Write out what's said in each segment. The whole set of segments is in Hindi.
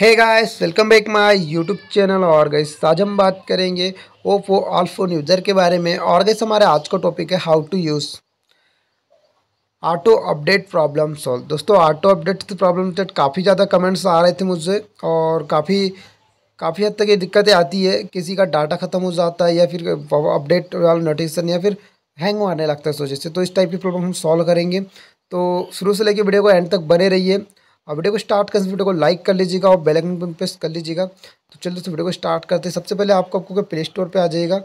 है guys welcome back my YouTube channel और गैस आज हम बात करेंगे ओप्पो फोन यूज़र के बारे में और गैस हमारे आज का टॉपिक है how to use auto update problem solve दोस्तों ऑटो अपडेट प्रॉब्लम काफ़ी ज़्यादा कमेंट्स आ रहे थे मुझसे और काफ़ी काफ़ी हद तक ये दिक्कतें आती है किसी का डाटा ख़त्म हो जाता है या फिर अपडेट वाला नोटिफिकेशन या फिर हैंग मारने लगता है सोचे से तो इस टाइप की प्रॉब्लम हम सॉल्व करेंगे तो शुरू से लेकर वीडियो को एंड तक बने रहिए और वीडियो को स्टार्ट करने से वीडियो को लाइक कर लीजिएगा और बेलाइकन पर प्रेस कर लीजिएगा तो चलिए दोस्तों वीडियो को स्टार्ट करते हैं सबसे पहले आपको आपको प्ले स्टोर पर आ जाएगा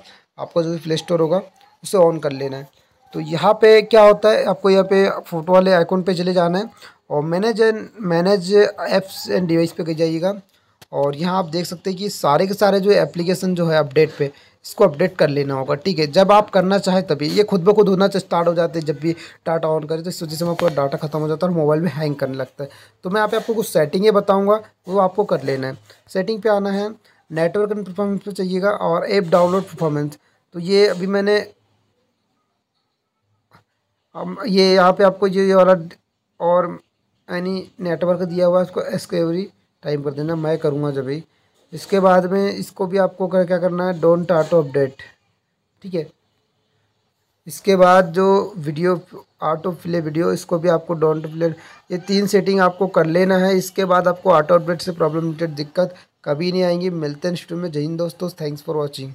आपका जो भी प्ले स्टोर होगा उसे ऑन कर लेना है तो यहाँ पे क्या होता है आपको यहाँ पे फोटो वाले आइकॉन पे चले जाना है और manage and manage apps and device पे जाइएगा और यहाँ आप देख सकते हैं कि सारे के सारे जो एप्लीकेशन जो है अपडेट पे इसको अपडेट कर लेना होगा ठीक है जब आप करना चाहें तभी ये खुद ब खुद होना स्टार्ट हो जाते हैं जब भी डाटा ऑन करें तो इस वजह से मैं पूरा डाटा खत्म हो जाता है और मोबाइल में हैंग करने लगता है तो मैं यहाँ पे आपको कुछ सेटिंगें बताऊँगा वो आपको कर लेना है सेटिंग पे आना है नेटवर्क एंड परफॉर्मेंस पर चाहिएगा और ऐप डाउनलोड परफॉर्मेंस तो ये अभी मैंने ये यहाँ पर आपको ये वाला और यानी नेटवर्क दिया हुआ है उसको एस्केवरी टाइम कर देना मैं करूँगा जब ही इसके बाद में इसको भी आपको कर क्या करना है डोंट ऑटो अपडेट ठीक है इसके बाद जो वीडियो ऑटो प्ले वीडियो इसको भी आपको डोंट प्ले ये तीन सेटिंग आपको कर लेना है इसके बाद आपको ऑटो अपडेट से प्रॉब्लम रिलेटेड दिक्कत कभी नहीं आएंगी मिलते हैं स्टूडियो में जय हिंद दोस्तों थैंक्स फॉर वॉचिंग